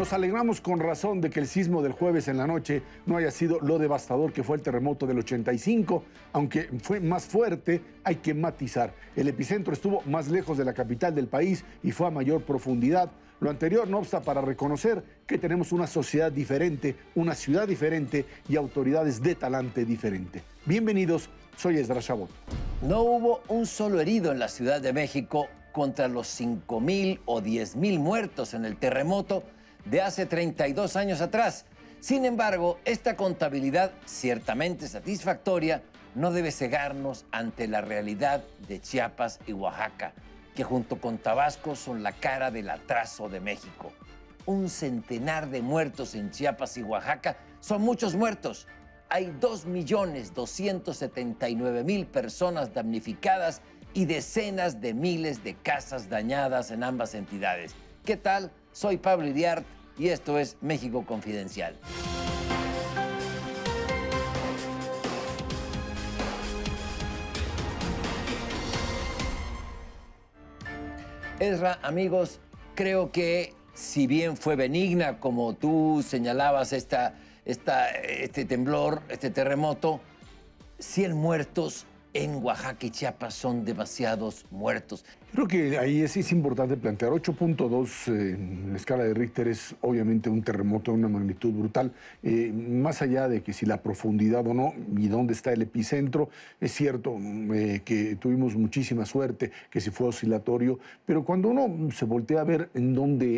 Nos alegramos con razón de que el sismo del jueves en la noche no haya sido lo devastador que fue el terremoto del 85, aunque fue más fuerte, hay que matizar. El epicentro estuvo más lejos de la capital del país y fue a mayor profundidad. Lo anterior no obsta para reconocer que tenemos una sociedad diferente, una ciudad diferente y autoridades de talante diferente. Bienvenidos, soy Esdras Chabot. No hubo un solo herido en la Ciudad de México contra los 5.000 o 10.000 muertos en el terremoto de hace 32 años atrás. Sin embargo, esta contabilidad ciertamente satisfactoria no debe cegarnos ante la realidad de Chiapas y Oaxaca, que junto con Tabasco son la cara del atraso de México. Un centenar de muertos en Chiapas y Oaxaca son muchos muertos. Hay 2.279.000 personas damnificadas y decenas de miles de casas dañadas en ambas entidades. ¿Qué tal soy Pablo Iriart y esto es México Confidencial. Ezra, amigos, creo que si bien fue benigna, como tú señalabas, este temblor, este terremoto, 100 muertos en Oaxaca y Chiapas son demasiados muertos. Creo que ahí es, es importante plantear. 8.2 eh, en la escala de Richter es obviamente un terremoto de una magnitud brutal. Eh, más allá de que si la profundidad o no y dónde está el epicentro, es cierto mm, eh, que tuvimos muchísima suerte, que si fue oscilatorio, pero cuando uno se voltea a ver en dónde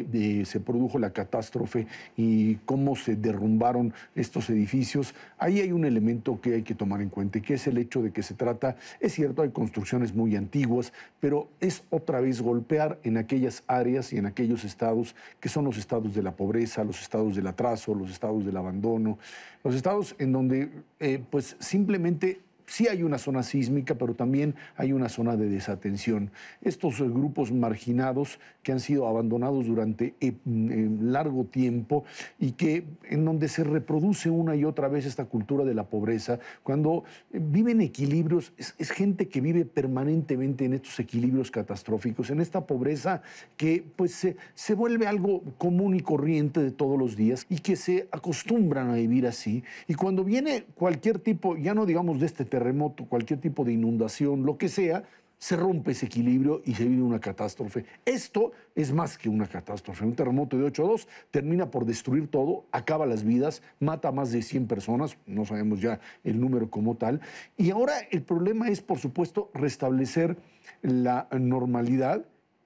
se produjo la catástrofe y cómo se derrumbaron estos edificios, ahí hay un elemento que hay que tomar en cuenta que es el hecho de que se trata, es cierto, hay construcciones muy antiguas, pero es otra vez golpear en aquellas áreas y en aquellos estados que son los estados de la pobreza, los estados del atraso, los estados del abandono, los estados en donde eh, pues simplemente sí hay una zona sísmica, pero también hay una zona de desatención. Estos eh, grupos marginados que han sido abandonados durante eh, mm, eh, largo tiempo y que en donde se reproduce una y otra vez esta cultura de la pobreza, cuando viven equilibrios, es, es gente que vive permanentemente en estos equilibrios catastróficos, en esta pobreza que pues se, se vuelve algo común y corriente de todos los días y que se acostumbran a vivir así. Y cuando viene cualquier tipo, ya no digamos de este terremoto, cualquier tipo de inundación, lo que sea, se rompe ese equilibrio y se viene una catástrofe. Esto es más que una catástrofe. Un terremoto de 8 2 termina por destruir todo, acaba las vidas, mata a más de 100 personas, no sabemos ya el número como tal. Y ahora el problema es, por supuesto, restablecer la normalidad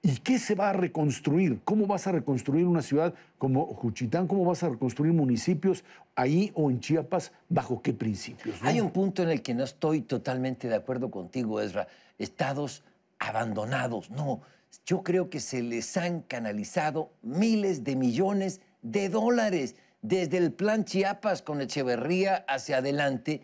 ¿Y qué se va a reconstruir? ¿Cómo vas a reconstruir una ciudad como Juchitán? ¿Cómo vas a reconstruir municipios ahí o en Chiapas? ¿Bajo qué principios? Hay un punto en el que no estoy totalmente de acuerdo contigo, Ezra. Estados abandonados. No, yo creo que se les han canalizado miles de millones de dólares desde el plan Chiapas con Echeverría hacia adelante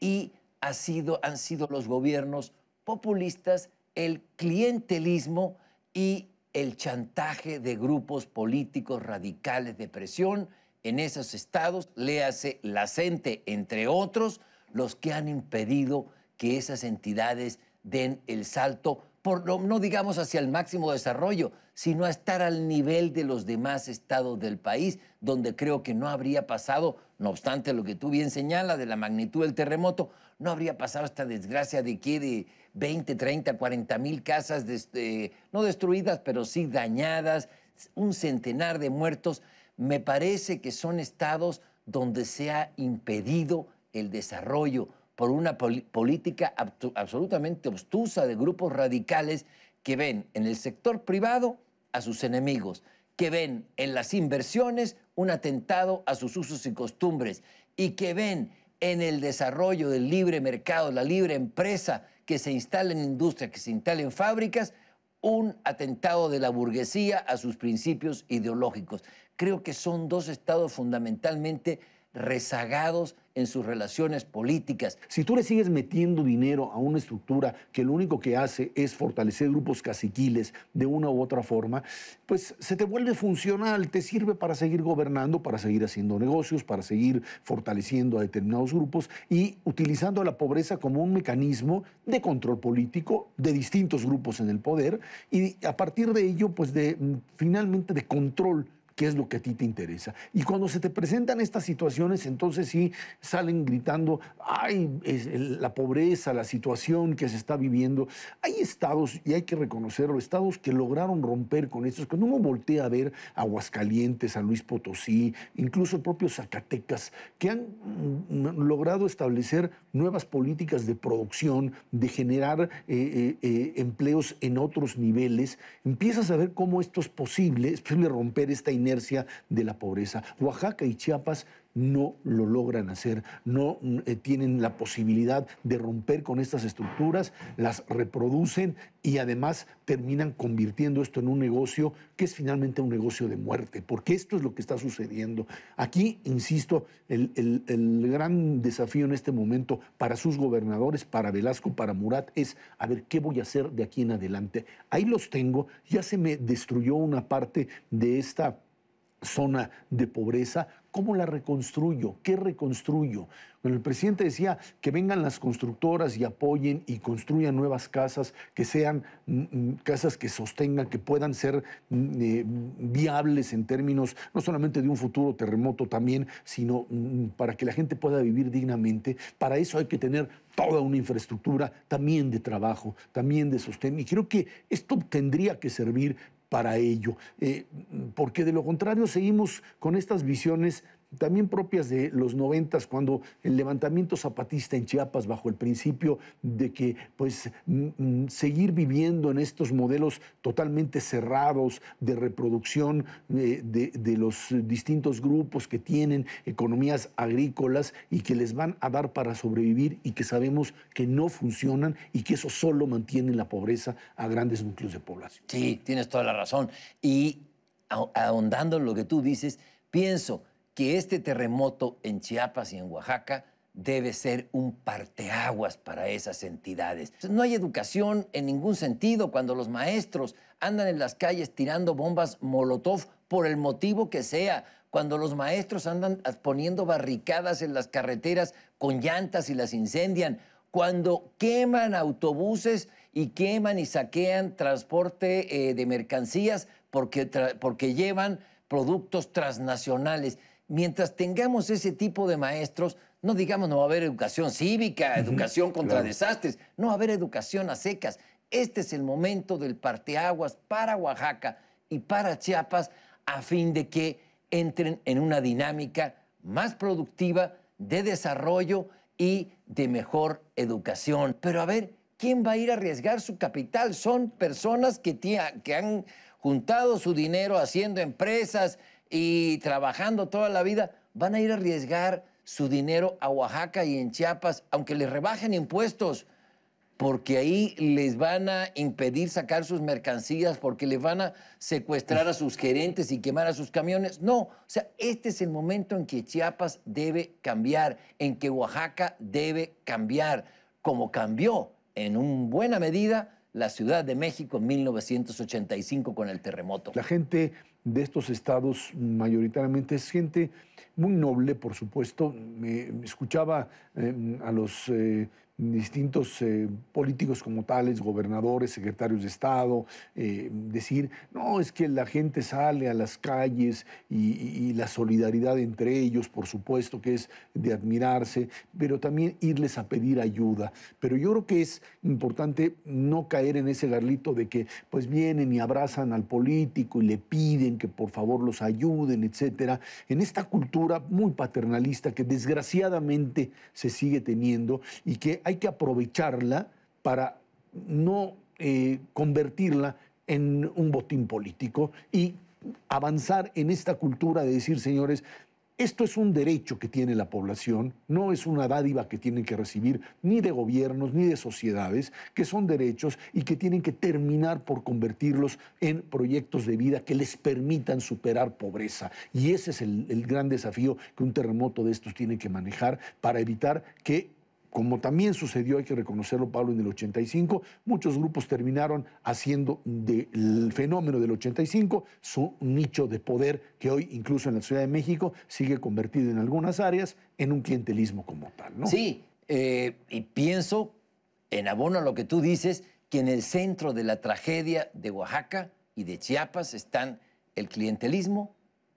y ha sido, han sido los gobiernos populistas, el clientelismo y el chantaje de grupos políticos radicales de presión en esos estados, le hace la entre otros, los que han impedido que esas entidades den el salto no, digamos hacia el máximo desarrollo, sino a estar al nivel de los demás estados del país, donde creo que no habría pasado, no obstante lo que tú bien señalas de la magnitud del terremoto, no habría pasado esta desgracia de que de 20, 30, 40 mil casas, no destruidas, pero sí dañadas, un centenar de muertos. Me parece que son estados donde se ha impedido el desarrollo, por una política absolutamente obstusa de grupos radicales que ven en el sector privado a sus enemigos, que ven en las inversiones un atentado a sus usos y costumbres y que ven en el desarrollo del libre mercado, la libre empresa, que se en industrias, que se instalen fábricas, un atentado de la burguesía a sus principios ideológicos. Creo que son dos estados fundamentalmente rezagados en sus relaciones políticas. Si tú le sigues metiendo dinero a una estructura que lo único que hace es fortalecer grupos caciquiles de una u otra forma, pues se te vuelve funcional, te sirve para seguir gobernando, para seguir haciendo negocios, para seguir fortaleciendo a determinados grupos y utilizando la pobreza como un mecanismo de control político de distintos grupos en el poder y a partir de ello, pues de mm, finalmente de control qué es lo que a ti te interesa. Y cuando se te presentan estas situaciones, entonces sí salen gritando, ay, la pobreza, la situación que se está viviendo. Hay estados, y hay que reconocerlo, estados que lograron romper con estos. Cuando uno voltea a ver Aguascalientes, a Luis Potosí, incluso propios Zacatecas, que han mm, mm, logrado establecer nuevas políticas de producción, de generar eh, eh, eh, empleos en otros niveles, empiezas a ver cómo esto es posible, es posible romper esta de la pobreza. Oaxaca y Chiapas no lo logran hacer, no eh, tienen la posibilidad de romper con estas estructuras, las reproducen y además terminan convirtiendo esto en un negocio que es finalmente un negocio de muerte, porque esto es lo que está sucediendo. Aquí, insisto, el gran desafío en este momento para sus gobernadores, para Velasco, para Murat, es a ver qué voy a hacer de aquí en adelante. Ahí los tengo, ya se me destruyó una parte de esta zona de pobreza, ¿cómo la reconstruyo? ¿Qué reconstruyo? Bueno, el presidente decía que vengan las constructoras y apoyen y construyan nuevas casas, que sean mm, mm, casas que sostengan, que puedan ser mm, eh, viables en términos no solamente de un futuro terremoto también, sino para que la gente pueda vivir dignamente. Para eso hay que tener toda una infraestructura también de trabajo, también de sostén. Y creo que esto tendría que servir para ello, eh, porque de lo contrario seguimos con estas visiones también propias de los noventas, cuando el levantamiento zapatista en Chiapas, bajo el principio de que pues mm, mm, seguir viviendo en estos modelos totalmente cerrados de reproducción eh, de, de los distintos grupos que tienen economías agrícolas y que les van a dar para sobrevivir y que sabemos que no funcionan y que eso solo mantiene la pobreza a grandes núcleos de población. Sí, tienes toda la razón. Y ahondando en lo que tú dices, pienso, que este terremoto en Chiapas y en Oaxaca debe ser un parteaguas para esas entidades. No hay educación en ningún sentido cuando los maestros andan en las calles tirando bombas Molotov por el motivo que sea, cuando los maestros andan poniendo barricadas en las carreteras con llantas y las incendian, cuando queman autobuses y queman y saquean transporte eh, de mercancías porque, porque llevan productos transnacionales mientras tengamos ese tipo de maestros, no digamos no va a haber educación cívica, educación contra desastres, no va a haber educación a secas. Este es el momento del parteaguas para Oaxaca y para Chiapas a fin de que entren en una dinámica más productiva de desarrollo y de mejor educación. Pero a ver, ¿quién va a ir a arriesgar su capital? Son personas que, que han juntado su dinero haciendo empresas, y trabajando toda la vida, van a ir a arriesgar su dinero a Oaxaca y en Chiapas, aunque les rebajen impuestos, porque ahí les van a impedir sacar sus mercancías, porque les van a secuestrar a sus gerentes y quemar a sus camiones. No, o sea, este es el momento en que Chiapas debe cambiar, en que Oaxaca debe cambiar, como cambió en un buena medida la Ciudad de México en 1985 con el terremoto. La gente de estos estados mayoritariamente es gente muy noble, por supuesto. Me, escuchaba em, a los eh, distintos eh, políticos como tales, gobernadores, secretarios de Estado, eh, decir, no, es que la gente sale a las calles y, la solidaridad entre ellos, por supuesto que es de admirarse, pero también irles a pedir ayuda. Pero yo creo que es importante no caer en ese garlito de que pues vienen y abrazan al político y le piden que por favor los ayuden, etcétera. En esta cultura muy paternalista que desgraciadamente se sigue teniendo y que hay que aprovecharla para no eh, convertirla en un botín político y avanzar en esta cultura de decir, señores, esto es un derecho que tiene la población, no es una dádiva que tienen que recibir ni de gobiernos ni de sociedades, que son derechos y que tienen que terminar por convertirlos en proyectos de vida que les permitan superar pobreza. Y ese es el, el gran desafío que un terremoto de estos tiene que manejar para evitar que como también sucedió, hay que reconocerlo, Pablo, en el 85, muchos grupos terminaron haciendo del fenómeno del 85 su nicho de poder que hoy, incluso en la Ciudad de México, sigue convertido en algunas áreas en un clientelismo como tal. Sí, eh, y pienso, en abono a lo que tú dices, que en el centro de la tragedia de Oaxaca y de Chiapas están el clientelismo,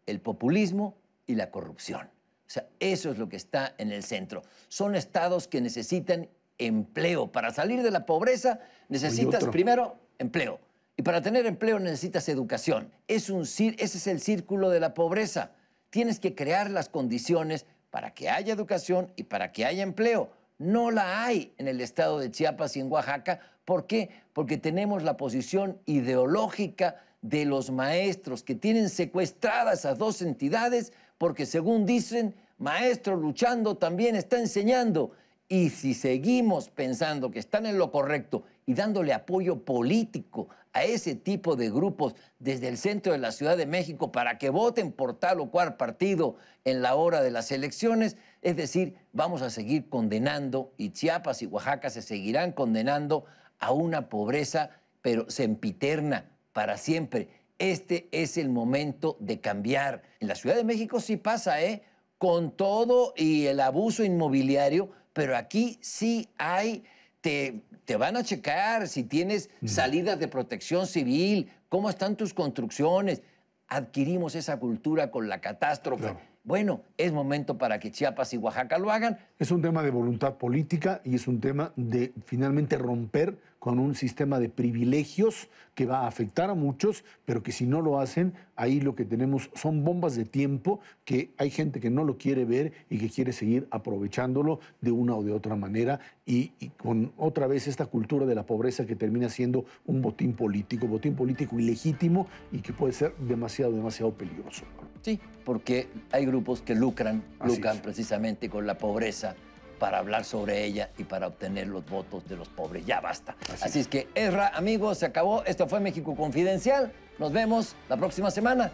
el populismo y la corrupción. O sea, eso es lo que está en el centro. Son estados que necesitan empleo. Para salir de la pobreza necesitas primero empleo. Y para tener empleo necesitas educación. Es ese es el círculo de la pobreza. Tienes que crear las condiciones para que haya educación y para que haya empleo. No la hay en el estado de Chiapas y en Oaxaca. ¿Por qué? Porque tenemos la posición ideológica de los maestros que tienen secuestradas a dos entidades porque según dicen, maestro luchando también está enseñando. Y si seguimos pensando que están en lo correcto y dándole apoyo político a ese tipo de grupos desde el centro de la Ciudad de México para que voten por tal o cual partido en la hora de las elecciones, es decir, vamos a seguir condenando y Chiapas y Oaxaca se seguirán condenando a una pobreza, pero sempiterna para siempre este es el momento de cambiar. En la Ciudad de México sí pasa, ¿eh? Con todo y el abuso inmobiliario, pero aquí sí hay, te, te van a checar si tienes salidas de protección civil, cómo están tus construcciones. Adquirimos esa cultura con la catástrofe. Bueno, es momento para que Chiapas y Oaxaca lo hagan. Es un tema de voluntad política y es un tema de finalmente romper con un sistema de privilegios que va a afectar a muchos, pero que si no lo hacen, ahí lo que tenemos son bombas de tiempo que hay gente que no lo quiere ver y que quiere seguir aprovechándolo de una o de otra manera y, con otra vez esta cultura de la pobreza que termina siendo un botín político, botín político ilegítimo y que puede ser demasiado, demasiado peligroso. Sí, porque hay grupos que lucran, lucran precisamente con la pobreza para hablar sobre ella y para obtener los votos de los pobres. Ya basta. Así, es que, Ezra, amigos, se acabó. Esto fue México Confidencial. Nos vemos la próxima semana.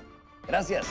Gracias.